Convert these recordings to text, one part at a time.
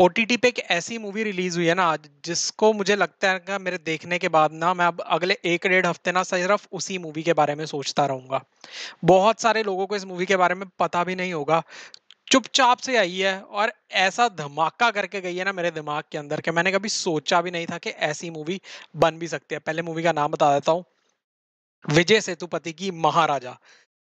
ओ पे एक ऐसी मूवी रिलीज हुई है ना जिसको मुझे लगता है ना मेरे देखने के बाद ना मैं अब अगले एक डेढ़ हफ्ते ना सिर्फ उसी मूवी के बारे में सोचता रहूंगा बहुत सारे लोगों को इस मूवी के बारे में पता भी नहीं होगा चुपचाप से आई है और ऐसा धमाका करके गई है ना मेरे दिमाग के अंदर के मैंने कभी सोचा भी नहीं था कि ऐसी मूवी बन भी सकती है पहले मूवी का नाम बता देता हूँ विजय सेतुपति की महाराजा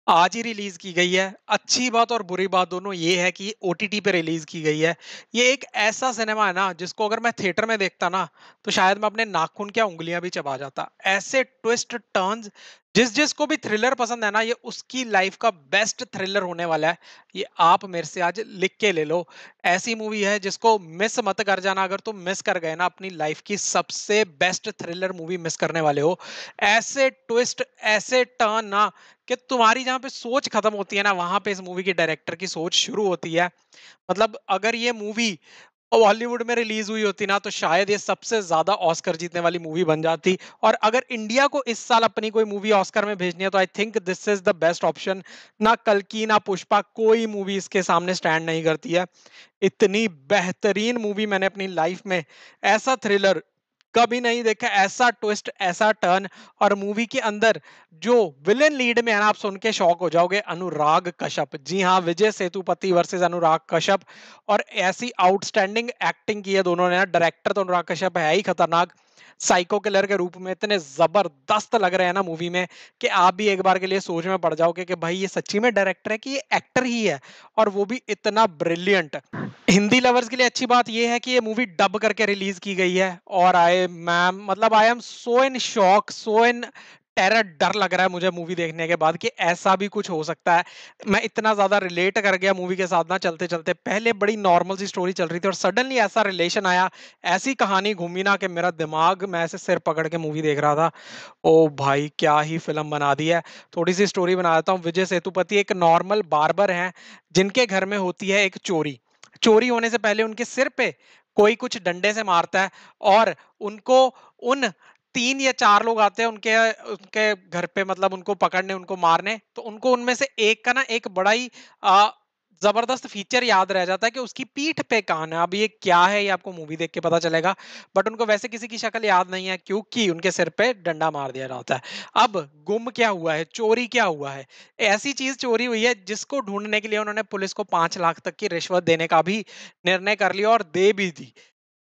आज ही रिलीज की गई है अच्छी बात और बुरी बात दोनों ये है कि ओ पे रिलीज की गई है ये एक ऐसा सिनेमा है ना जिसको अगर मैं थिएटर में देखता ना तो शायद मैं अपने नाखून क्या उंगलियां भी चबा जाता ऐसे ट्विस्ट टर्न्स जिस जिस को भी थ्रिलर पसंद है ना ये उसकी लाइफ का बेस्ट थ्रिलर होने वाला है ये आप मेरे से आज लिख के ले लो ऐसी मूवी है जिसको मिस मत कर जाना अगर तुम मिस कर गए ना अपनी लाइफ की सबसे बेस्ट थ्रिलर मूवी मिस करने वाले हो ऐसे ट्विस्ट ऐसे टर्न ना कि तुम्हारी जहाँ पे सोच खत्म होती है ना वहां पे इस मूवी के डायरेक्टर की सोच शुरू होती है मतलब अगर ये मूवी और हॉलीवुड में रिलीज हुई होती ना तो शायद ये सबसे ज्यादा ऑस्कर जीतने वाली मूवी बन जाती और अगर इंडिया को इस साल अपनी कोई मूवी ऑस्कर में भेजनी है तो I think this is the best option ना कल की ना पुष्पा कोई मूवी इसके सामने स्टैंड नहीं करती है इतनी बेहतरीन मूवी मैंने अपनी लाइफ में ऐसा थ्रिलर कभी नहीं देखा ऐसा ट्विस्ट ऐसा टर्न और मूवी के अंदर जो विलन लीड में है ना आप सुन के शौक हो जाओगे अनुराग कश्यप जी हाँ विजय सेतुपति वर्सेस अनुराग कश्यप और ऐसी आउटस्टैंडिंग एक्टिंग की है दोनों ने डायरेक्टर तो अनुराग कश्यप है ही खतरनाक साइको किलर के रूप में इतने जबरदस्त लग रहे हैं ना मूवी में कि आप भी एक बार के लिए सोच में पड़ जाओगे कि भाई ये सच्ची में डायरेक्टर है कि ये एक्टर ही है और वो भी इतना ब्रिलियंट हिंदी लवर्स के लिए अच्छी बात यह है कि ये मूवी डब करके रिलीज की गई है और आई मैम मतलब I am so in shock so in terror डर लग रहा है मुझे मूवी देखने के बाद कि ऐसा भी कुछ हो सकता है मैं इतना ज्यादा रिलेट कर गया मूवी के साथ ना चलते चलते पहले बड़ी नॉर्मल सी स्टोरी चल रही थी और सडनली ऐसा रिलेशन आया ऐसी कहानी घूमी ना कि मेरा दिमाग मैं ऐसे सिर पकड़ के मूवी देख रहा था ओ भाई क्या ही फिल्म बना दी है थोड़ी सी स्टोरी बना देता हूँ विजय सेतुपति एक नॉर्मल बार्बर हैं जिनके घर में होती है एक चोरी चोरी होने से पहले उनके सिर पे कोई कुछ डंडे से मारता है और उनको उन तीन या चार लोग आते हैं उनके उनके घर पे मतलब उनको पकड़ने उनको मारने तो उनको उनमें से एक का ना एक बड़ा ही जबरदस्त फीचर याद रह जाता है कि उसकी पीठ पे कान है अब ये क्या है ये आपको मूवी देख के पता चलेगा बट उनको वैसे किसी की शक्ल याद नहीं है क्योंकि उनके सिर पे डंडा मार दिया जाता है अब गुम क्या हुआ है चोरी क्या हुआ है ऐसी चीज चोरी हुई है जिसको ढूंढने के लिए उन्होंने पुलिस को पांच लाख तक की रिश्वत देने का भी निर्णय कर लिया और दे भी दी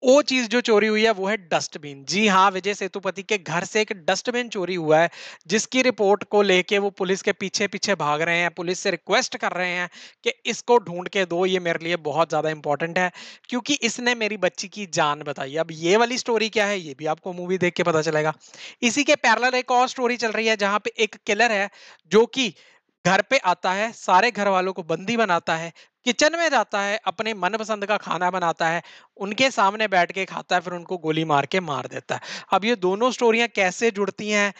वो चीज जो चोरी हुई है वो है डस्टबिन जी हाँ विजय सेतुपति के घर से एक डस्टबिन चोरी हुआ है जिसकी रिपोर्ट को लेके वो पुलिस के पीछे पीछे भाग रहे हैं पुलिस से रिक्वेस्ट कर रहे हैं कि इसको ढूंढ के दो ये मेरे लिए बहुत ज्यादा इंपॉर्टेंट है क्योंकि इसने मेरी बच्ची की जान बताई अब ये वाली स्टोरी क्या है ये भी आपको मूवी देख के पता चलेगा इसी के पैरल एक और स्टोरी चल रही है जहाँ पे एक किलर है जो कि घर पे आता है सारे घर वालों को बंदी बनाता है किचन में जाता है अपने मनपसंद का खाना बनाता है उनके सामने बैठ के खाता है फिर उनको गोली मार के मार देता है अब ये दोनों स्टोरियां कैसे जुड़ती हैं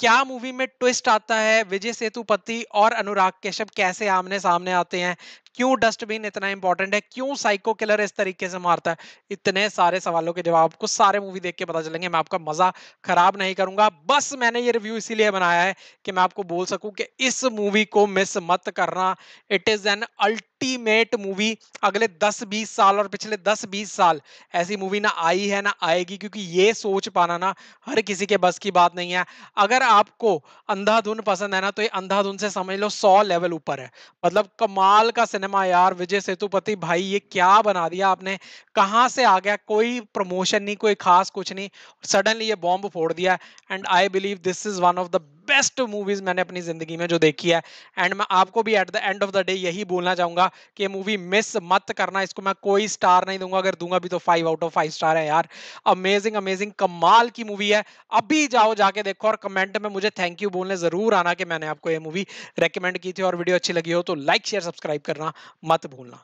क्या मूवी में ट्विस्ट आता है विजय सेतुपति और अनुराग केशव कैसे आमने सामने आते हैं क्यों डस्टबिन इतना इंपॉर्टेंट है क्यों साइको किलर इस तरीके से मारता है इतने सारे सवालों के जवाब आपको सारे मूवी देख के पता चलेंगे मैं आपका मजा खराब नहीं करूंगा बस मैंने ये रिव्यू इसीलिए बनाया है कि मैं आपको बोल सकूं कि इस मूवी को मिस मत करना it is an ult ultimate movie अगले 10-20 साल और पिछले 10-20 साल ऐसी मूवी ना आई है ना आएगी क्योंकि ये सोच पाना ना हर किसी के बस की बात नहीं है अगर आपको अंधाधुन पसंद है ना तो ये अंधाधुन से समझ लो 100 लेवल ऊपर है मतलब कमाल का सिनेमा यार विजय सेतुपति भाई ये क्या बना दिया आपने कहाँ से आ गया कोई प्रमोशन नहीं कोई खास कुछ नहीं सडनली ये बॉम्ब फोड़ दिया and I believe this is one of the best movies मैंने अपनी जिंदगी में जो देखी है एंड मैं आपको भी at the end of the day यही बोलना चाहूंगा कि मूवी मिस मत करना इसको मैं कोई स्टार नहीं दूंगा अगर दूंगा भी तो five out of five star है यार अमेजिंग अमेजिंग कमाल की मूवी है अभी जाओ जाके देखो और कमेंट में मुझे थैंक यू बोलने जरूर आना कि मैंने आपको ये मूवी रेकमेंड की थी और वीडियो अच्छी लगी हो तो लाइक शेयर सब्सक्राइब करना मत भूलना